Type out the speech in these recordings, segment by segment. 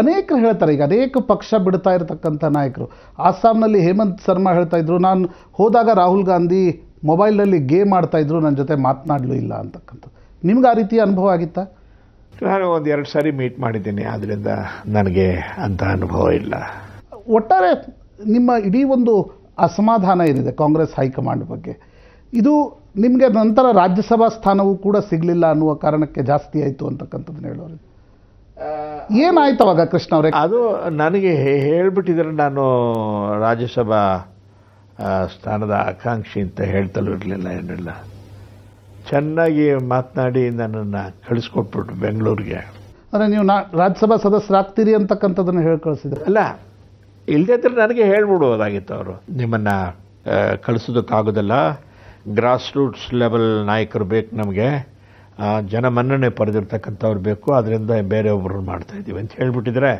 ಅನೇಕರು ಹೇಳ್ತಾರೆ ಈಗ ಅನೇಕ ಪಕ್ಷ ಬಿಡ್ತಾ ಇರತಕ್ಕಂಥ ನಾಯಕರು ಅಸ್ಸಾಂನಲ್ಲಿ ಹೇಮಂತ್ ಶರ್ಮಾ ಹೇಳ್ತಾ ಇದ್ರು ನಾನು ಹೋದಾಗ ರಾಹುಲ್ ಗಾಂಧಿ ಮೊಬೈಲ್ನಲ್ಲಿ ಗೇಮ್ ಆಡ್ತಾಯಿದ್ರು ನನ್ನ ಜೊತೆ ಮಾತನಾಡಲೂ ಇಲ್ಲ ಅಂತಕ್ಕಂಥದ್ದು ನಿಮ್ಗೆ ಆ ರೀತಿಯ ಅನುಭವ ಆಗಿತ್ತಾ ನಾನು ಒಂದು ಎರಡು ಸಾರಿ ಮೀಟ್ ಮಾಡಿದ್ದೀನಿ ಆದ್ದರಿಂದ ನನಗೆ ಅಂಥ ಅನುಭವ ಇಲ್ಲ ಒಟ್ಟಾರೆ ನಿಮ್ಮ ಇಡೀ ಒಂದು ಅಸಮಾಧಾನ ಏನಿದೆ ಕಾಂಗ್ರೆಸ್ ಹೈಕಮಾಂಡ್ ಬಗ್ಗೆ ಇದು ನಿಮಗೆ ನಂತರ ರಾಜ್ಯಸಭಾ ಸ್ಥಾನವೂ ಕೂಡ ಸಿಗಲಿಲ್ಲ ಅನ್ನುವ ಕಾರಣಕ್ಕೆ ಜಾಸ್ತಿ ಆಯಿತು ಅಂತಕ್ಕಂಥದ್ದನ್ನು ಹೇಳೋರು ಏನಾಯ್ತು ಅವಾಗ ಕೃಷ್ಣ ಅವರೇ ಅದು ನನಗೆ ಹೇಳಿಬಿಟ್ಟಿದ್ರೆ ನಾನು ರಾಜ್ಯಸಭಾ ಸ್ಥಾನದ ಆಕಾಂಕ್ಷಿ ಅಂತ ಹೇಳ್ತಲೂ ಇರಲಿಲ್ಲ ಏನಿಲ್ಲ ಚೆನ್ನಾಗಿ ಮಾತನಾಡಿ ನನ್ನನ್ನು ಕಳಿಸ್ಕೊಟ್ಬಿಟ್ಟು ಬೆಂಗಳೂರಿಗೆ ಅಂದರೆ ನೀವು ನಾ ರಾಜ್ಯಸಭಾ ಸದಸ್ಯರಾಗ್ತೀರಿ ಅಂತಕ್ಕಂಥದ್ದನ್ನು ಹೇಳಿ ಕಳಿಸಿದ್ರು ಅಲ್ಲ ಇಲ್ಲದಿದ್ದರೆ ನನಗೆ ಹೇಳ್ಬಿಡೋದಾಗಿತ್ತು ಅವರು ನಿಮ್ಮನ್ನು ಕಳಿಸೋದಕ್ಕಾಗೋದಲ್ಲ ಗ್ರಾಸ್ ರೂಟ್ಸ್ ಲೆವೆಲ್ ನಾಯಕರು ಬೇಕು ನಮಗೆ ಜನ ಮನ್ನಣೆ ಪಡೆದಿರ್ತಕ್ಕಂಥವ್ರು ಬೇಕು ಅದರಿಂದ ಬೇರೆಯೊಬ್ಬರು ಮಾಡ್ತಾ ಇದ್ದೀವಿ ಅಂತ ಹೇಳಿಬಿಟ್ಟಿದ್ರೆ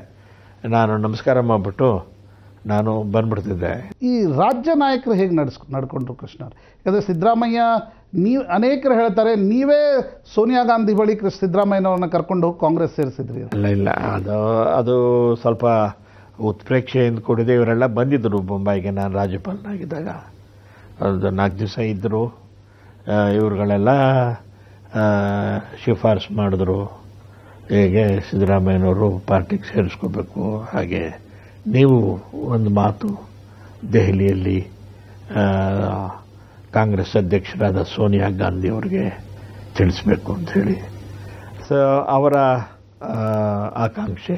ನಾನು ನಮಸ್ಕಾರ ಮಾಡಿಬಿಟ್ಟು ನಾನು ಬಂದ್ಬಿಡ್ತಿದ್ದೆ ಈ ರಾಜ್ಯ ನಾಯಕರು ಹೇಗೆ ನಡೆಸ್ ನಡ್ಕೊಂಡ್ರು ಕೃಷ್ಣ ಯಾಕಂದರೆ ಸಿದ್ದರಾಮಯ್ಯ ನೀವು ಅನೇಕರು ಹೇಳ್ತಾರೆ ನೀವೇ ಸೋನಿಯಾ ಗಾಂಧಿ ಬಳಿ ಕೃಷ್ಣ ಸಿದ್ದರಾಮಯ್ಯನವ್ರನ್ನ ಕರ್ಕೊಂಡು ಹೋಗಿ ಕಾಂಗ್ರೆಸ್ ಸೇರಿಸಿದ್ರಿ ಅಲ್ಲ ಇಲ್ಲ ಅದು ಅದು ಸ್ವಲ್ಪ ಉತ್ಪ್ರೇಕ್ಷೆಯಿಂದ ಕೂಡಿದೆ ಇವರೆಲ್ಲ ಬಂದಿದ್ದರು ಮುಂಬೈಗೆ ನಾನು ರಾಜ್ಯಪಾಲನಾಗಿದ್ದಾಗ ಅದು ನಾಲ್ಕು ದಿವಸ ಇದ್ದರು ಇವರುಗಳೆಲ್ಲ ಶಿಫಾರಸು ಮಾಡಿದ್ರು ಹೇಗೆ ಸಿದ್ದರಾಮಯ್ಯನವರು ಪಾರ್ಟಿಗೆ ಸೇರಿಸ್ಕೋಬೇಕು ಹಾಗೆ ನೀವು ಒಂದು ಮಾತು ದೆಹಲಿಯಲ್ಲಿ ಕಾಂಗ್ರೆಸ್ ಅಧ್ಯಕ್ಷರಾದ ಸೋನಿಯಾ ಗಾಂಧಿ ಅವರಿಗೆ ತಿಳಿಸ್ಬೇಕು ಅಂಥೇಳಿ ಸೊ ಅವರ ಆಕಾಂಕ್ಷೆ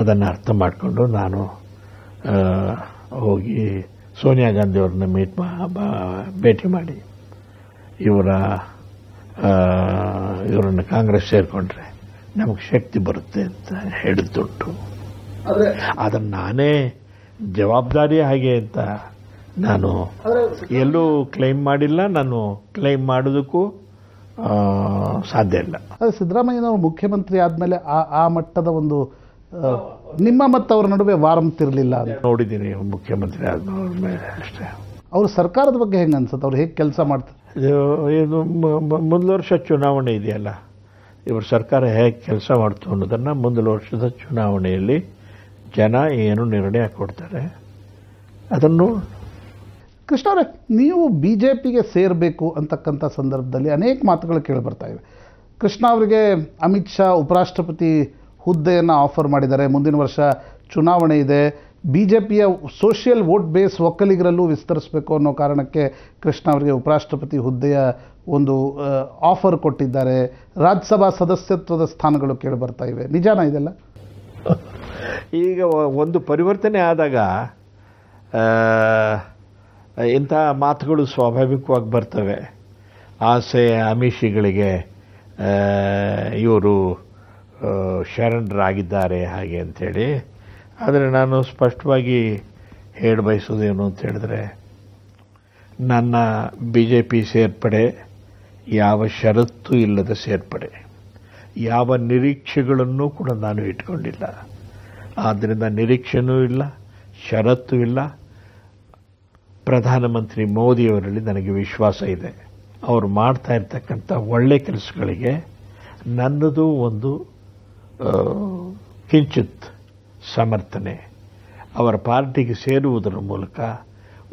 ಅದನ್ನು ಅರ್ಥ ಮಾಡಿಕೊಂಡು ನಾನು ಹೋಗಿ ಸೋನಿಯಾ ಗಾಂಧಿ ಅವ್ರನ್ನ ಮೀಟ್ ಭೇಟಿ ಮಾಡಿ ಇವರ ಇವರನ್ನು ಕಾಂಗ್ರೆಸ್ ಸೇರಿಕೊಂಡ್ರೆ ನಮಗೆ ಶಕ್ತಿ ಬರುತ್ತೆ ಅಂತ ಹೇಳಿದ್ದುಂಟು ಆದರೆ ನಾನೇ ಜವಾಬ್ದಾರಿ ಹಾಗೆ ಅಂತ ನಾನು ಎಲ್ಲೂ ಕ್ಲೈಮ್ ಮಾಡಿಲ್ಲ ನಾನು ಕ್ಲೈಮ್ ಮಾಡೋದಕ್ಕೂ ಸಾಧ್ಯ ಇಲ್ಲ ಅದೇ ಸಿದ್ದರಾಮಯ್ಯನವರು ಮುಖ್ಯಮಂತ್ರಿ ಆದಮೇಲೆ ಆ ಆ ಮಟ್ಟದ ಒಂದು ನಿಮ್ಮ ಮತ್ತು ಅವರ ನಡುವೆ ವಾರಂತಿರಲಿಲ್ಲ ನೋಡಿದ್ದೀನಿ ಮುಖ್ಯಮಂತ್ರಿ ಆದಮೇಲೆ ಅಷ್ಟೇ ಅವರು ಸರ್ಕಾರದ ಬಗ್ಗೆ ಹೆಂಗೆ ಅನ್ಸುತ್ತೆ ಅವ್ರು ಹೇಗೆ ಕೆಲಸ ಮಾಡ್ತಾರೆ ಇದು ಮುಂದಿನ ವರ್ಷ ಚುನಾವಣೆ ಇದೆಯಲ್ಲ ಇವರು ಸರ್ಕಾರ ಹೇಗೆ ಕೆಲಸ ಮಾಡ್ತು ಅನ್ನೋದನ್ನು ಮುಂದಿನ ವರ್ಷದ ಚುನಾವಣೆಯಲ್ಲಿ ಜನ ಏನು ನಿರ್ಣಯ ಕೊಡ್ತಾರೆ ಅದನ್ನು ಅವರೇ ನೀವು ಬಿ ಜೆ ಪಿಗೆ ಸೇರಬೇಕು ಅಂತಕ್ಕಂಥ ಸಂದರ್ಭದಲ್ಲಿ ಅನೇಕ ಮಾತುಗಳು ಕೇಳಿಬರ್ತಾ ಇವೆ ಕೃಷ್ಣ ಅವರಿಗೆ ಅಮಿತ್ ಶಾ ಉಪರಾಷ್ಟ್ರಪತಿ ಹುದ್ದೆಯನ್ನು ಆಫರ್ ಮಾಡಿದ್ದಾರೆ ಮುಂದಿನ ವರ್ಷ ಚುನಾವಣೆ ಇದೆ ಬಿ ಜೆ ಪಿಯ ಸೋಷಿಯಲ್ ವೋಟ್ ಬೇಸ್ ಒಕ್ಕಲಿಗರಲ್ಲೂ ವಿಸ್ತರಿಸಬೇಕು ಅನ್ನೋ ಕಾರಣಕ್ಕೆ ಕೃಷ್ಣ ಅವರಿಗೆ ಉಪರಾಷ್ಟ್ರಪತಿ ಹುದ್ದೆಯ ಒಂದು ಆಫರ್ ಕೊಟ್ಟಿದ್ದಾರೆ ರಾಜ್ಯಸಭಾ ಸದಸ್ಯತ್ವದ ಸ್ಥಾನಗಳು ಕೇಳಿ ಬರ್ತಾ ಇವೆ ನಿಜಾನ ಇದೆಲ್ಲ ಈಗ ಒಂದು ಪರಿವರ್ತನೆ ಆದಾಗ ಇಂಥ ಮಾತುಗಳು ಸ್ವಾಭಾವಿಕವಾಗಿ ಬರ್ತವೆ ಆಸೆ ಅಮಿಷಿಗಳಿಗೆ ಇವರು ಶರಣರಾಗಿದ್ದಾರೆ ಹಾಗೆ ಅಂಥೇಳಿ ಆದರೆ ನಾನು ಸ್ಪಷ್ಟವಾಗಿ ಹೇಳಿ ಬಯಸೋದೇನು ಅಂತ ಹೇಳಿದ್ರೆ ನನ್ನ ಬಿ ಜೆ ಪಿ ಸೇರ್ಪಡೆ ಯಾವ ಷರತ್ತು ಇಲ್ಲದ ಸೇರ್ಪಡೆ ಯಾವ ನಿರೀಕ್ಷೆಗಳನ್ನು ಕೂಡ ನಾನು ಇಟ್ಕೊಂಡಿಲ್ಲ ಆದ್ದರಿಂದ ನಿರೀಕ್ಷೆನೂ ಇಲ್ಲ ಷರತ್ತು ಇಲ್ಲ ಪ್ರಧಾನಮಂತ್ರಿ ಮೋದಿಯವರಲ್ಲಿ ನನಗೆ ವಿಶ್ವಾಸ ಇದೆ ಅವರು ಮಾಡ್ತಾ ಇರ್ತಕ್ಕಂಥ ಒಳ್ಳೆ ಕೆಲಸಗಳಿಗೆ ನನ್ನದು ಒಂದು ಕಿಂಚಿತ್ ಸಮರ್ಥನೆ ಅವರ ಪಾರ್ಟಿಗೆ ಸೇರುವುದರ ಮೂಲಕ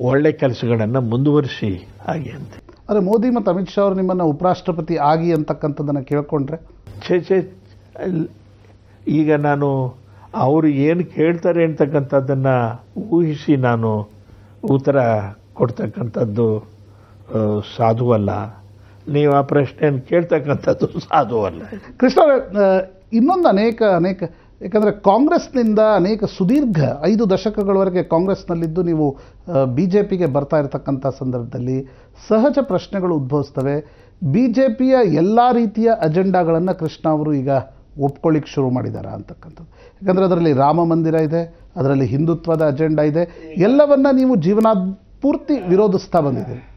ಒಳ್ಳೆ ಕೆಲಸಗಳನ್ನು ಮುಂದುವರಿಸಿ ಹಾಗೆ ಅಂತ ಆದರೆ ಮೋದಿ ಮತ್ತು ಅಮಿತ್ ಶಾ ಅವರು ನಿಮ್ಮನ್ನು ಉಪರಾಷ್ಟ್ರಪತಿ ಆಗಿ ಅಂತಕ್ಕಂಥದ್ದನ್ನು ಕೇಳಿಕೊಂಡ್ರೆ ಛೇ ಛೇ ಈಗ ನಾನು ಅವರು ಏನು ಕೇಳ್ತಾರೆ ಅಂತಕ್ಕಂಥದ್ದನ್ನು ಊಹಿಸಿ ನಾನು ಉತ್ತರ ಕೊಡ್ತಕ್ಕಂಥದ್ದು ಸಾಧುವಲ್ಲ ನೀವು ಆ ಪ್ರಶ್ನೆಯನ್ನು ಕೇಳ್ತಕ್ಕಂಥದ್ದು ಸಾಧುವಲ್ಲ ಕೃಷ್ಣ ಇನ್ನೊಂದು ಅನೇಕ ಅನೇಕ ಏಕೆಂದರೆ ಕಾಂಗ್ರೆಸ್ನಿಂದ ಅನೇಕ ಸುದೀರ್ಘ ಐದು ದಶಕಗಳವರೆಗೆ ಕಾಂಗ್ರೆಸ್ನಲ್ಲಿದ್ದು ನೀವು ಬಿ ಜೆ ಪಿಗೆ ಬರ್ತಾ ಇರತಕ್ಕಂಥ ಸಂದರ್ಭದಲ್ಲಿ ಸಹಜ ಪ್ರಶ್ನೆಗಳು ಉದ್ಭವಿಸ್ತವೆ ಬಿ ಜೆ ಪಿಯ ಎಲ್ಲ ರೀತಿಯ ಅಜೆಂಡಾಗಳನ್ನು ಕೃಷ್ಣ ಅವರು ಈಗ ಒಪ್ಕೊಳ್ಳಿಕ್ಕೆ ಶುರು ಮಾಡಿದ್ದಾರೆ ಅಂತಕ್ಕಂಥದ್ದು ಯಾಕಂದರೆ ಅದರಲ್ಲಿ ರಾಮ ಮಂದಿರ ಇದೆ ಅದರಲ್ಲಿ ಹಿಂದುತ್ವದ ಅಜೆಂಡಾ ಇದೆ ಎಲ್ಲವನ್ನು ನೀವು ಜೀವನಾಪೂರ್ತಿ ವಿರೋಧಿಸ್ತಾ ಬಂದಿದ್ದೀರಿ